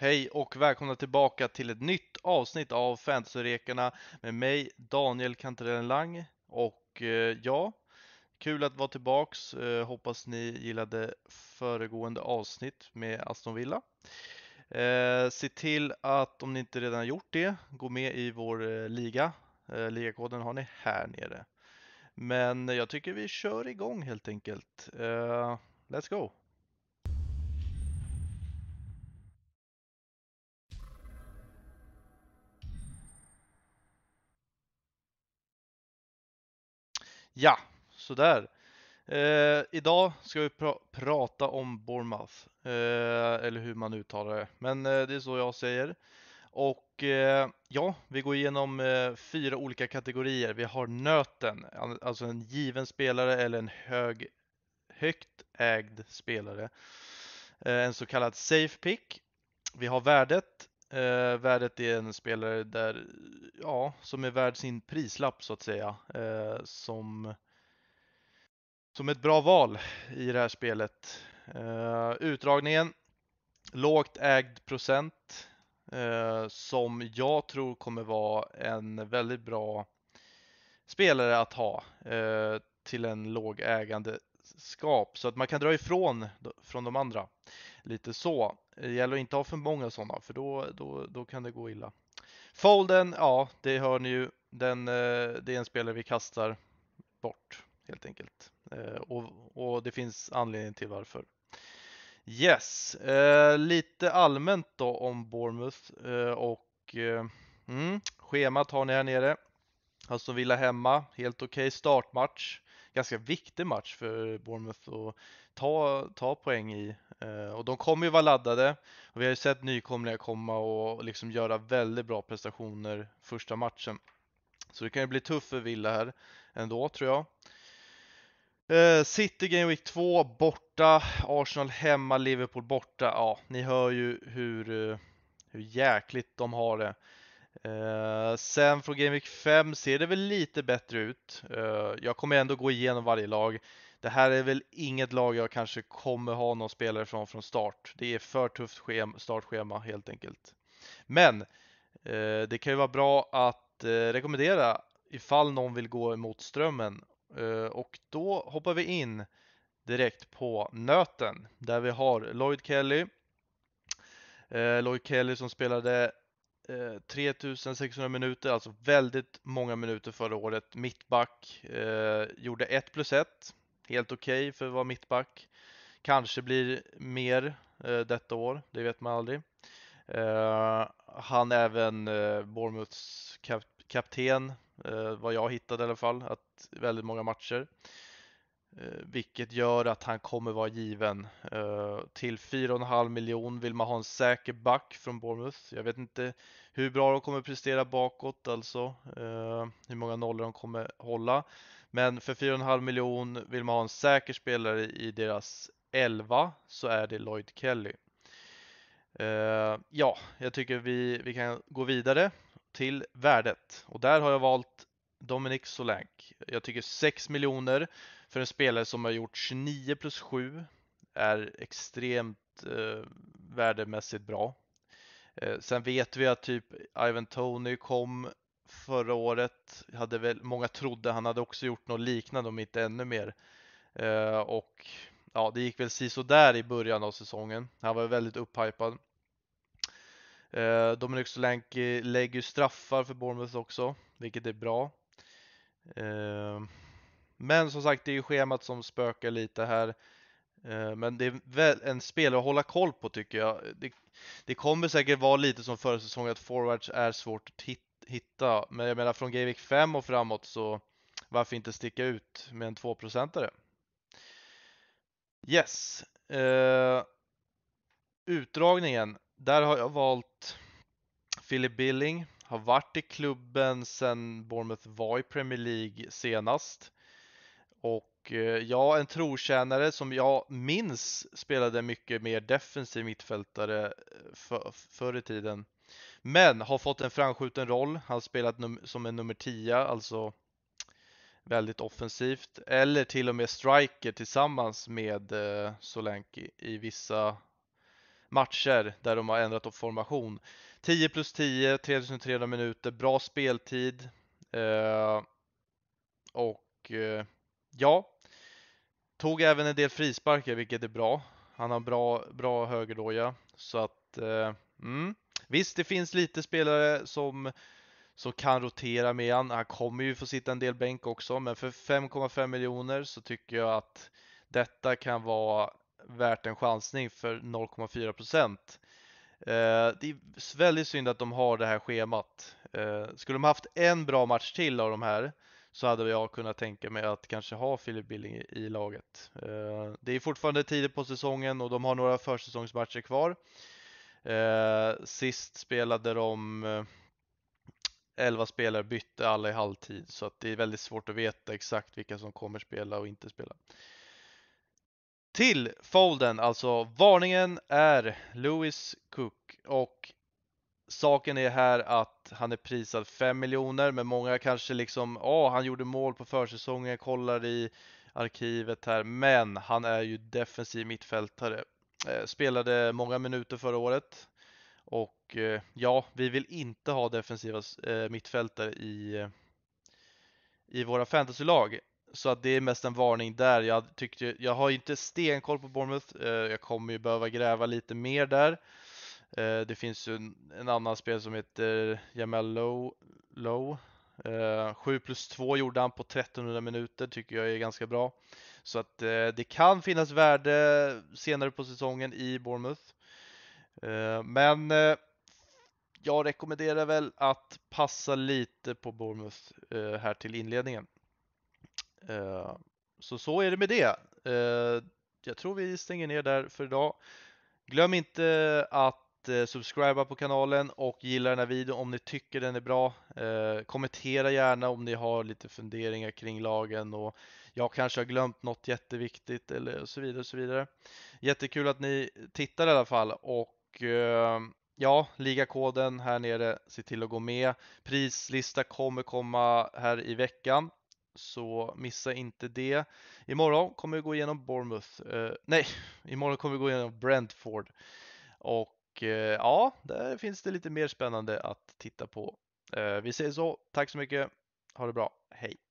Hej och välkomna tillbaka till ett nytt avsnitt av Fantasyrekarna med mig Daniel Kantarellen Lang och eh, ja, kul att vara tillbaks. Eh, hoppas ni gillade föregående avsnitt med Aston Villa. Eh, se till att om ni inte redan gjort det, gå med i vår liga. Ligakoden har ni här nere. Men jag tycker vi kör igång helt enkelt. Let's go! Ja, sådär. Eh, idag ska vi pra prata om Bournemouth, eh, eller hur man uttalar det, men eh, det är så jag säger. Och eh, ja, vi går igenom eh, fyra olika kategorier. Vi har nöten, alltså en given spelare eller en hög, högt ägd spelare. Eh, en så kallad safe pick. Vi har värdet, Eh, värdet är en spelare där, ja, som är värd sin prislapp så att säga. Eh, som, som ett bra val i det här spelet. Eh, utdragningen, lågt ägd procent eh, som jag tror kommer vara en väldigt bra spelare att ha eh, till en låg ägandeskap så att man kan dra ifrån från de andra lite så. Det gäller att inte ha för många sådana för då, då, då kan det gå illa. Folden, ja det hör ni ju. Den, eh, det är en spelare vi kastar bort helt enkelt. Eh, och, och det finns anledning till varför. Yes, eh, lite allmänt då om Bournemouth och mm, schemat har ni här nere. Alltså Villa hemma, helt okej okay startmatch. Ganska viktig match för Bournemouth att ta, ta poäng i Eh, och de kommer ju vara laddade. Och vi har ju sett nykomlingar komma och liksom göra väldigt bra prestationer första matchen. Så det kan ju bli tufft för Villa här ändå tror jag. Eh, City Game Week 2 borta, Arsenal hemma, Liverpool borta. Ja, ni hör ju hur, eh, hur jäkligt de har det. sen från Game Week 5 ser det väl lite bättre ut. jag kommer ändå gå igenom varje lag det här är väl inget lag jag kanske kommer ha någon spelare från från start. Det är för tufft startschema helt enkelt. Men eh, det kan ju vara bra att eh, rekommendera ifall någon vill gå emot strömmen. Eh, och då hoppar vi in direkt på nöten där vi har Lloyd Kelly. Eh, Lloyd Kelly som spelade 3600 eh, minuter, alltså väldigt många minuter förra året. Mittback, eh, gjorde 1 plus 1 helt okej okay för att vara mittback. Kanske blir mer eh, detta år, det vet man aldrig. Eh, han är även eh, Bournemouths kap kapten, eh, vad jag hittade i alla fall, att väldigt många matcher. Eh, vilket gör att han kommer vara given. Eh, till 4,5 miljon vill man ha en säker back från Bournemouth. Jag vet inte hur bra de kommer prestera bakåt, alltså eh, hur många nollor de kommer hålla. Men för 4,5 miljon vill man ha en säker spelare i deras 11 så är det Lloyd Kelly. Uh, ja, jag tycker vi, vi kan gå vidare till värdet och där har jag valt Dominic Solank. Jag tycker 6 miljoner för en spelare som har gjort 29 plus 7 är extremt uh, värdemässigt bra. Eh, sen vet vi att typ Ivan Tony kom förra året. Hade väl, många trodde han hade också gjort något liknande om inte ännu mer. Eh, och ja, det gick väl si där i början av säsongen. Han var väldigt upphypad. Eh, Dominic Solanke lägger ju straffar för Bournemouth också, vilket är bra. Eh, men som sagt, det är ju schemat som spökar lite här. Eh, men det är väl en spelare att hålla koll på tycker jag. Det, det kommer säkert vara lite som förra säsongen att forwards är svårt att hitta hitta. Men jag menar från Gameweek 5 och framåt så varför inte sticka ut med en 2%are? Yes. Uh, utdragningen. Där har jag valt Philip Billing. Har varit i klubben sedan Bournemouth var i Premier League senast. Och eh, ja, en trotjänare som jag minns spelade mycket mer defensiv mittfältare eh, för, förr i tiden. Men har fått en framskjuten roll. Han spelat som en nummer 10, alltså väldigt offensivt. Eller till och med striker tillsammans med eh, Solenki i vissa matcher där de har ändrat formation. 10 plus 10, 3300 minuter, bra speltid. Eh, och eh, ja, tog även en del frisparkar vilket är bra. Han har bra, bra högerdåja. Så att, eh, mm. Visst, det finns lite spelare som så kan rotera med han. Han kommer ju få sitta en del bänk också, men för 5,5 miljoner så tycker jag att detta kan vara värt en chansning för 0,4 procent. Eh, det är väldigt synd att de har det här schemat. Eh, skulle de haft en bra match till av de här så hade jag kunnat tänka mig att kanske ha Philip Billing i, laget. Eh, det är fortfarande tidigt på säsongen och de har några försäsongsmatcher kvar. Eh, sist spelade de 11 eh, spelare bytte alla i halvtid så att det är väldigt svårt att veta exakt vilka som kommer spela och inte spela. Till folden, alltså varningen är Lewis Cook och saken är här att han är prisad 5 miljoner men många kanske liksom, ja oh, han gjorde mål på försäsongen, kollar i arkivet här men han är ju defensiv mittfältare Eh, spelade många minuter förra året. Och eh, ja, vi vill inte ha defensiva eh, mittfältare i, i våra fantasylag. Så att det är mest en varning där. Jag, tyckte, jag har inte stenkoll på Bournemouth. Jag kommer ju behöva gräva lite mer där. Det finns ju en annan spel som heter Jamel Low. Low. 7 plus 2 gjorde han på 1300 minuter, tycker jag är ganska bra. Så att eh, det kan finnas värde senare på säsongen i Bournemouth. Eh, men eh, jag rekommenderar väl att passa lite på Bournemouth eh, här till inledningen. Eh, så så är det med det. Eh, jag tror vi stänger ner där för idag. Glöm inte att att eh, subscriba på kanalen och gilla den här videon om ni tycker den är bra. Eh, kommentera gärna om ni har lite funderingar kring lagen och jag kanske har glömt något jätteviktigt eller så vidare. Och så vidare. Jättekul att ni tittar i alla fall och eh, ja, ligakoden här nere, se till att gå med. Prislista kommer komma här i veckan. Så missa inte det. Imorgon kommer vi gå igenom Bournemouth. Eh, nej, imorgon kommer vi gå igenom Brentford. Och och eh, ja, där finns det lite mer spännande att titta på. Eh, vi säger så. Tack så mycket. Ha det bra. Hej!